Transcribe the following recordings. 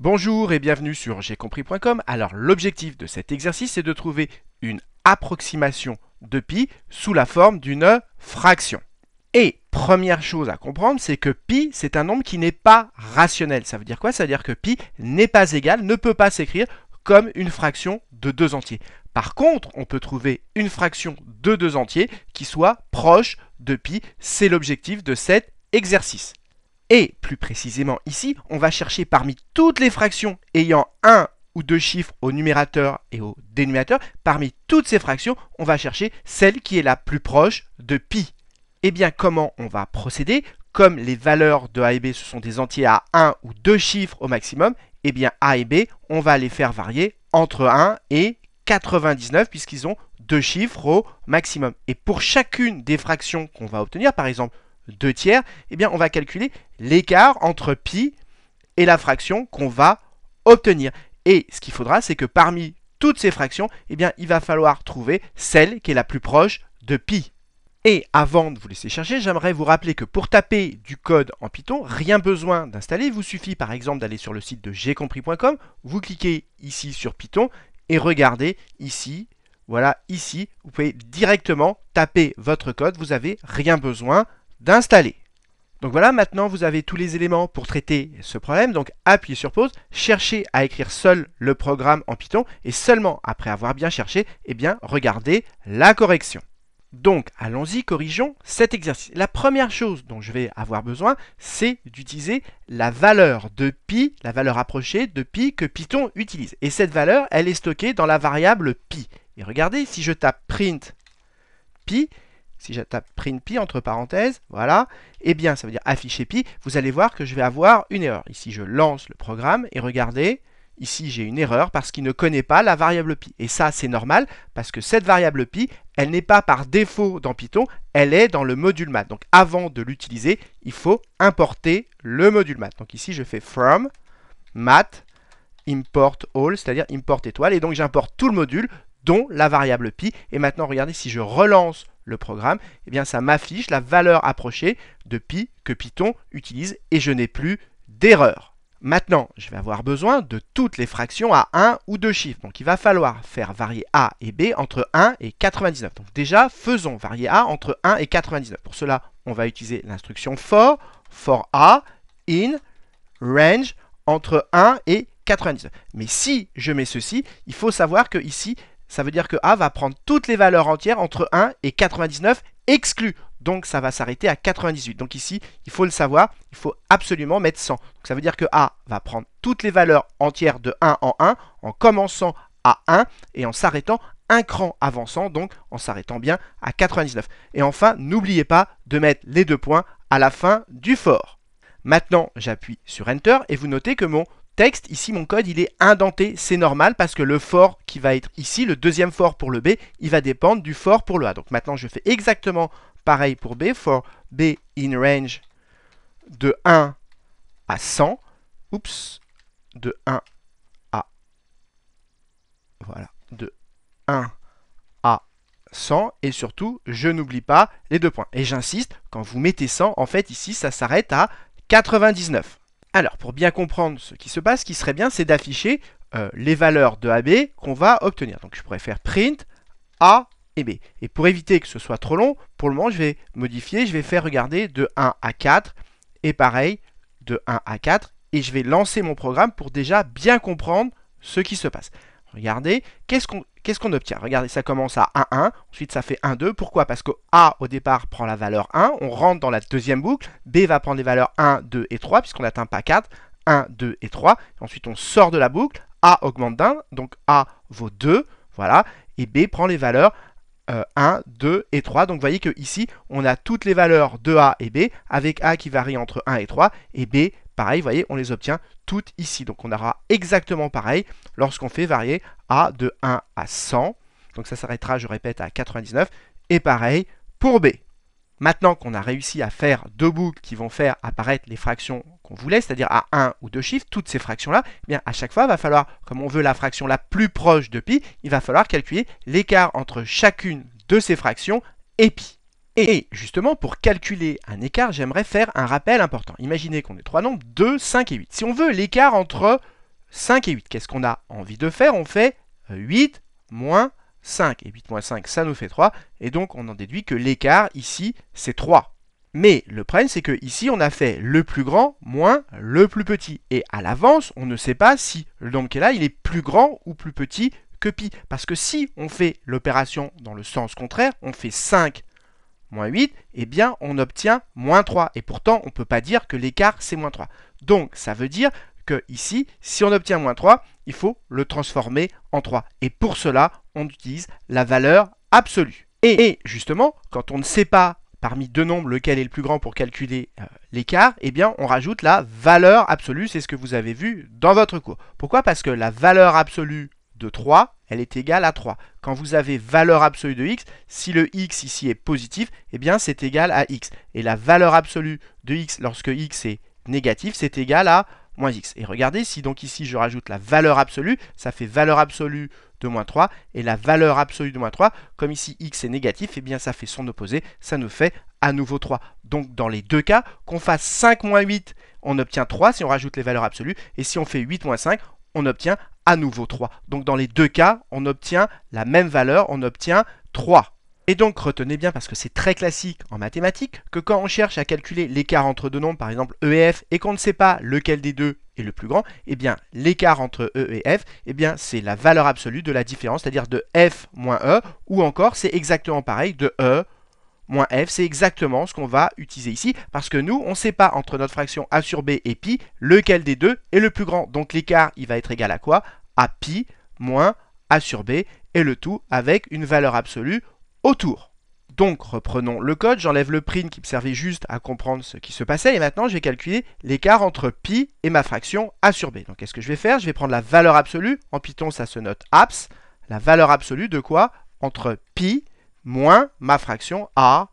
Bonjour et bienvenue sur compris.com Alors l'objectif de cet exercice est de trouver une approximation de pi sous la forme d'une fraction. Et première chose à comprendre, c'est que pi, c'est un nombre qui n'est pas rationnel. Ça veut dire quoi Ça veut dire que pi n'est pas égal, ne peut pas s'écrire comme une fraction de deux entiers. Par contre, on peut trouver une fraction de deux entiers qui soit proche de pi. C'est l'objectif de cet exercice. Et plus précisément ici, on va chercher parmi toutes les fractions ayant un ou deux chiffres au numérateur et au dénominateur, parmi toutes ces fractions, on va chercher celle qui est la plus proche de pi. Et eh bien comment on va procéder Comme les valeurs de A et B ce sont des entiers à un ou deux chiffres au maximum, et eh bien A et B, on va les faire varier entre 1 et 99 puisqu'ils ont deux chiffres au maximum. Et pour chacune des fractions qu'on va obtenir, par exemple 2 tiers, eh bien on va calculer l'écart entre pi et la fraction qu'on va obtenir. Et ce qu'il faudra, c'est que parmi toutes ces fractions, eh bien il va falloir trouver celle qui est la plus proche de pi. Et avant de vous laisser chercher, j'aimerais vous rappeler que pour taper du code en Python, rien besoin d'installer. Il vous suffit par exemple d'aller sur le site de gcompris.com, vous cliquez ici sur Python et regardez ici, voilà ici, vous pouvez directement taper votre code, vous n'avez rien besoin d'installer. Donc voilà, maintenant vous avez tous les éléments pour traiter ce problème. Donc appuyez sur pause, cherchez à écrire seul le programme en Python et seulement après avoir bien cherché, eh bien regardez la correction. Donc allons-y, corrigeons cet exercice. La première chose dont je vais avoir besoin, c'est d'utiliser la valeur de pi, la valeur approchée de pi que Python utilise. Et cette valeur, elle est stockée dans la variable pi. Et regardez, si je tape print pi, si je tape print pi entre parenthèses, voilà, eh bien ça veut dire afficher pi, vous allez voir que je vais avoir une erreur. Ici je lance le programme et regardez, ici j'ai une erreur parce qu'il ne connaît pas la variable pi. Et ça c'est normal parce que cette variable pi, elle n'est pas par défaut dans Python, elle est dans le module math. Donc avant de l'utiliser, il faut importer le module math. Donc ici je fais from math import all, c'est-à-dire import étoile, et donc j'importe tout le module, dont la variable pi. Et maintenant, regardez, si je relance le programme, et eh bien ça m'affiche la valeur approchée de pi que Python utilise et je n'ai plus d'erreur. Maintenant, je vais avoir besoin de toutes les fractions à 1 ou 2 chiffres. Donc il va falloir faire varier a et b entre 1 et 99. Donc déjà, faisons varier a entre 1 et 99. Pour cela, on va utiliser l'instruction for, for a, in, range, entre 1 et 99. Mais si je mets ceci, il faut savoir que ici, ça veut dire que A va prendre toutes les valeurs entières entre 1 et 99 exclu. Donc ça va s'arrêter à 98. Donc ici, il faut le savoir, il faut absolument mettre 100. Donc ça veut dire que A va prendre toutes les valeurs entières de 1 en 1 en commençant à 1 et en s'arrêtant un cran avançant, donc en s'arrêtant bien à 99. Et enfin, n'oubliez pas de mettre les deux points à la fin du fort. Maintenant, j'appuie sur Enter et vous notez que mon texte. Ici, mon code, il est indenté, c'est normal, parce que le for qui va être ici, le deuxième for pour le B, il va dépendre du for pour le A. Donc maintenant, je fais exactement pareil pour B, for B in range de 1 à 100. Oups, de 1 à... Voilà, de 1 à 100 et surtout, je n'oublie pas les deux points. Et j'insiste, quand vous mettez 100, en fait ici, ça s'arrête à 99. Alors, pour bien comprendre ce qui se passe, ce qui serait bien, c'est d'afficher euh, les valeurs de AB qu'on va obtenir. Donc, je pourrais faire print A et B. Et pour éviter que ce soit trop long, pour le moment, je vais modifier, je vais faire regarder de 1 à 4, et pareil, de 1 à 4, et je vais lancer mon programme pour déjà bien comprendre ce qui se passe. Regardez, qu'est-ce qu'on qu'est-ce qu'on obtient Regardez, ça commence à 1, 1, ensuite ça fait 1, 2. Pourquoi Parce que A au départ prend la valeur 1, on rentre dans la deuxième boucle, B va prendre les valeurs 1, 2 et 3, puisqu'on n'atteint pas 4, 1, 2 et 3. Ensuite on sort de la boucle, A augmente d'un, donc A vaut 2, voilà, et B prend les valeurs 1, euh, 2 et 3. Donc vous voyez que ici on a toutes les valeurs de A et B, avec A qui varie entre 1 et 3, et B Pareil, vous voyez, on les obtient toutes ici. Donc on aura exactement pareil lorsqu'on fait varier A de 1 à 100. Donc ça s'arrêtera, je répète, à 99. Et pareil pour B. Maintenant qu'on a réussi à faire deux boucles qui vont faire apparaître les fractions qu'on voulait, c'est-à-dire à 1 ou deux chiffres, toutes ces fractions-là, eh bien à chaque fois, il va falloir, comme on veut la fraction la plus proche de pi, il va falloir calculer l'écart entre chacune de ces fractions et pi. Et justement, pour calculer un écart, j'aimerais faire un rappel important. Imaginez qu'on ait trois nombres, 2, 5 et 8. Si on veut l'écart entre 5 et 8, qu'est-ce qu'on a envie de faire On fait 8 moins 5. Et 8 moins 5, ça nous fait 3. Et donc, on en déduit que l'écart, ici, c'est 3. Mais le problème, c'est que ici, on a fait le plus grand moins le plus petit. Et à l'avance, on ne sait pas si le nombre qui est là, il est plus grand ou plus petit que pi. Parce que si on fait l'opération dans le sens contraire, on fait 5 moins 8, eh bien on obtient moins 3. Et pourtant, on ne peut pas dire que l'écart c'est moins 3. Donc ça veut dire que ici, si on obtient moins 3, il faut le transformer en 3. Et pour cela, on utilise la valeur absolue. Et, justement, quand on ne sait pas parmi deux nombres lequel est le plus grand pour calculer euh, l'écart, eh bien on rajoute la valeur absolue, c'est ce que vous avez vu dans votre cours. Pourquoi Parce que la valeur absolue de 3 elle est égale à 3. Quand vous avez valeur absolue de x, si le x ici est positif, eh bien c'est égal à x. Et la valeur absolue de x lorsque x est négatif, c'est égal à moins x. Et regardez, si donc ici je rajoute la valeur absolue, ça fait valeur absolue de moins 3, et la valeur absolue de moins 3, comme ici x est négatif, eh bien ça fait son opposé, ça nous fait à nouveau 3. Donc dans les deux cas, qu'on fasse 5 moins 8, on obtient 3 si on rajoute les valeurs absolues, et si on fait 8 moins 5, on obtient à nouveau 3. Donc dans les deux cas, on obtient la même valeur, on obtient 3. Et donc retenez bien, parce que c'est très classique en mathématiques, que quand on cherche à calculer l'écart entre deux nombres, par exemple E et F, et qu'on ne sait pas lequel des deux est le plus grand, eh bien l'écart entre E et F, eh bien c'est la valeur absolue de la différence, c'est-à-dire de F moins E, ou encore c'est exactement pareil de E moins f, c'est exactement ce qu'on va utiliser ici, parce que nous, on ne sait pas entre notre fraction a sur b et pi, lequel des deux est le plus grand. Donc l'écart, il va être égal à quoi à pi moins a sur b, et le tout avec une valeur absolue autour. Donc reprenons le code, j'enlève le print qui me servait juste à comprendre ce qui se passait, et maintenant je vais calculer l'écart entre pi et ma fraction a sur b. Donc qu'est-ce que je vais faire Je vais prendre la valeur absolue, en Python ça se note abs, la valeur absolue de quoi Entre pi moins ma fraction a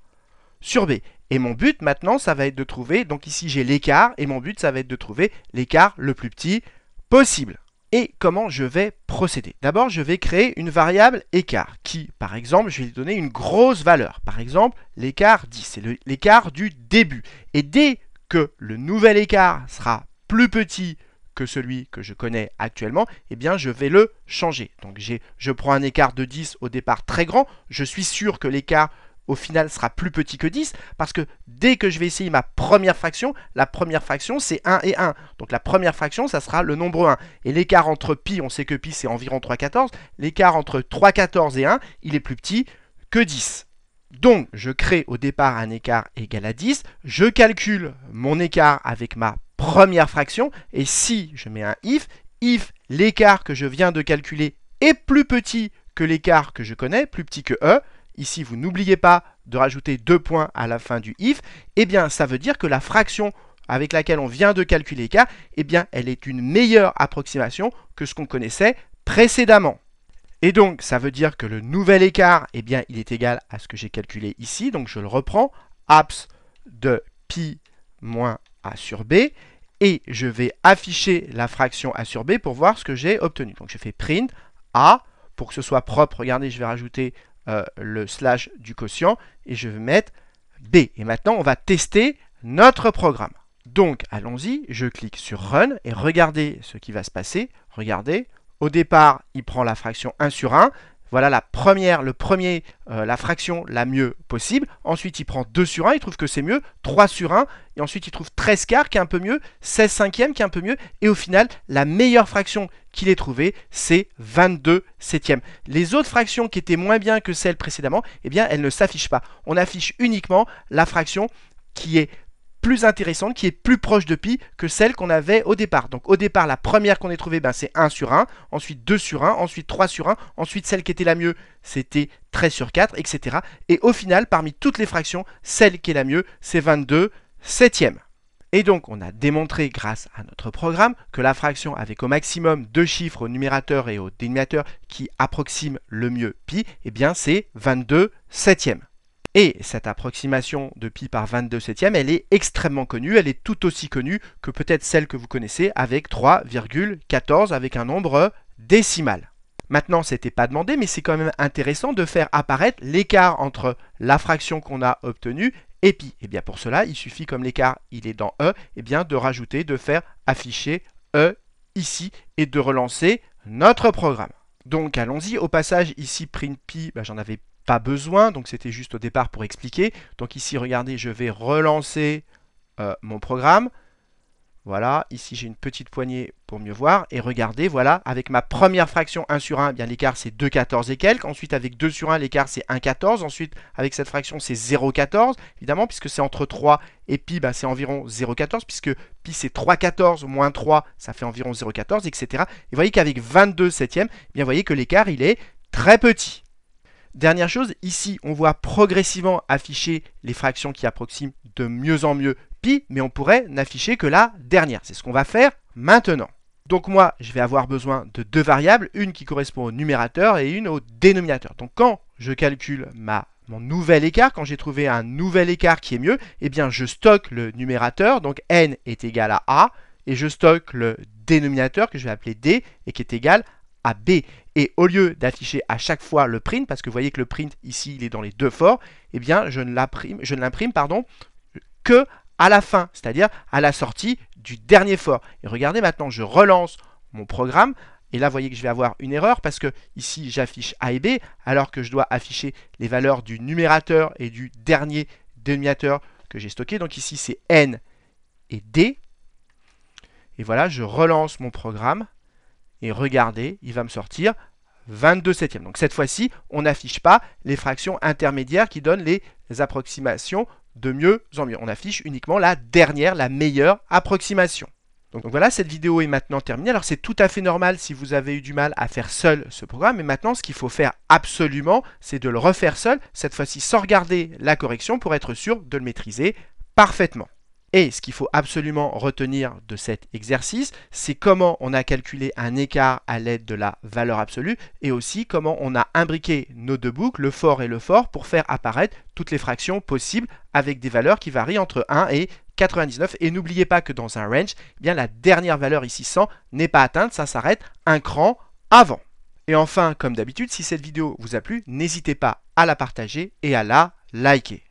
sur b. Et mon but maintenant, ça va être de trouver, donc ici j'ai l'écart, et mon but ça va être de trouver l'écart le plus petit possible et comment je vais procéder. D'abord, je vais créer une variable écart qui, par exemple, je vais lui donner une grosse valeur. Par exemple, l'écart 10, c'est l'écart du début. Et dès que le nouvel écart sera plus petit que celui que je connais actuellement, eh bien je vais le changer. Donc je prends un écart de 10 au départ très grand, je suis sûr que l'écart au final sera plus petit que 10 parce que dès que je vais essayer ma première fraction, la première fraction c'est 1 et 1. Donc la première fraction ça sera le nombre 1. Et l'écart entre pi, on sait que pi c'est environ 3,14, l'écart entre 3,14 et 1, il est plus petit que 10. Donc je crée au départ un écart égal à 10, je calcule mon écart avec ma première fraction et si je mets un if, if l'écart que je viens de calculer est plus petit que l'écart que je connais, plus petit que e, ici vous n'oubliez pas de rajouter deux points à la fin du if, eh bien ça veut dire que la fraction avec laquelle on vient de calculer k, eh bien elle est une meilleure approximation que ce qu'on connaissait précédemment. Et donc ça veut dire que le nouvel écart, eh bien il est égal à ce que j'ai calculé ici, donc je le reprends, abs de pi moins a sur b, et je vais afficher la fraction a sur b pour voir ce que j'ai obtenu. Donc je fais print a, pour que ce soit propre, regardez, je vais rajouter euh, le slash du quotient et je vais mettre B. Et maintenant, on va tester notre programme. Donc, allons-y, je clique sur Run et regardez ce qui va se passer. Regardez, au départ, il prend la fraction 1 sur 1, voilà la première, le premier, euh, la fraction la mieux possible. Ensuite, il prend 2 sur 1, il trouve que c'est mieux, 3 sur 1. Et ensuite, il trouve 13 quarts qui est un peu mieux, 16 cinquièmes qui est un peu mieux. Et au final, la meilleure fraction qu'il ait trouvée, c'est 22 septièmes. Les autres fractions qui étaient moins bien que celles précédemment, eh bien, elles ne s'affichent pas. On affiche uniquement la fraction qui est plus intéressante, qui est plus proche de pi que celle qu'on avait au départ. Donc au départ, la première qu'on ait trouvée, ben, c'est 1 sur 1, ensuite 2 sur 1, ensuite 3 sur 1, ensuite celle qui était la mieux, c'était 13 sur 4, etc. Et au final, parmi toutes les fractions, celle qui est la mieux, c'est 22 septième. Et donc, on a démontré grâce à notre programme que la fraction avec au maximum deux chiffres au numérateur et au dénominateur qui approximent le mieux pi, eh bien c'est 22 septième. Et cette approximation de pi par 22 septième, elle est extrêmement connue, elle est tout aussi connue que peut-être celle que vous connaissez avec 3,14 avec un nombre décimal. Maintenant, ce n'était pas demandé, mais c'est quand même intéressant de faire apparaître l'écart entre la fraction qu'on a obtenue et pi. Et eh bien pour cela, il suffit, comme l'écart il est dans E, et eh bien de rajouter, de faire afficher E ici et de relancer notre programme. Donc allons-y, au passage ici print pi, bah, j'en avais pas besoin, donc c'était juste au départ pour expliquer. Donc ici, regardez, je vais relancer euh, mon programme. Voilà, ici j'ai une petite poignée pour mieux voir. Et regardez, voilà, avec ma première fraction 1 sur 1, eh l'écart c'est 2,14 et quelques. Ensuite avec 2 sur 1, l'écart c'est 1,14. Ensuite avec cette fraction c'est 0,14, évidemment, puisque c'est entre 3 et pi, bah, c'est environ 0,14, puisque pi c'est 3,14 moins 3, ça fait environ 0,14, etc. Et vous voyez qu'avec 22 septièmes, eh bien vous voyez que l'écart il est très petit. Dernière chose, ici on voit progressivement afficher les fractions qui approximent de mieux en mieux pi, mais on pourrait n'afficher que la dernière. C'est ce qu'on va faire maintenant. Donc moi, je vais avoir besoin de deux variables, une qui correspond au numérateur et une au dénominateur. Donc quand je calcule ma, mon nouvel écart, quand j'ai trouvé un nouvel écart qui est mieux, eh bien je stocke le numérateur, donc n est égal à a, et je stocke le dénominateur que je vais appeler d et qui est égal à B. Et au lieu d'afficher à chaque fois le print, parce que vous voyez que le print ici il est dans les deux forts, et eh bien je ne l'imprime pardon, que à la fin, c'est-à-dire à la sortie du dernier fort. Et regardez maintenant, je relance mon programme. Et là, vous voyez que je vais avoir une erreur parce que ici, j'affiche A et B, alors que je dois afficher les valeurs du numérateur et du dernier dénominateur que j'ai stocké. Donc ici, c'est N et D. Et voilà, je relance mon programme. Et regardez, il va me sortir 22 septièmes. Donc cette fois-ci, on n'affiche pas les fractions intermédiaires qui donnent les approximations de mieux en mieux. On affiche uniquement la dernière, la meilleure approximation. Donc, donc voilà, cette vidéo est maintenant terminée. Alors c'est tout à fait normal si vous avez eu du mal à faire seul ce programme, mais maintenant ce qu'il faut faire absolument, c'est de le refaire seul, cette fois-ci sans regarder la correction pour être sûr de le maîtriser parfaitement. Et ce qu'il faut absolument retenir de cet exercice, c'est comment on a calculé un écart à l'aide de la valeur absolue et aussi comment on a imbriqué nos deux boucles, le fort et le fort, pour faire apparaître toutes les fractions possibles avec des valeurs qui varient entre 1 et 99. Et n'oubliez pas que dans un range, eh bien la dernière valeur ici 100 n'est pas atteinte, ça s'arrête un cran avant. Et enfin, comme d'habitude, si cette vidéo vous a plu, n'hésitez pas à la partager et à la liker.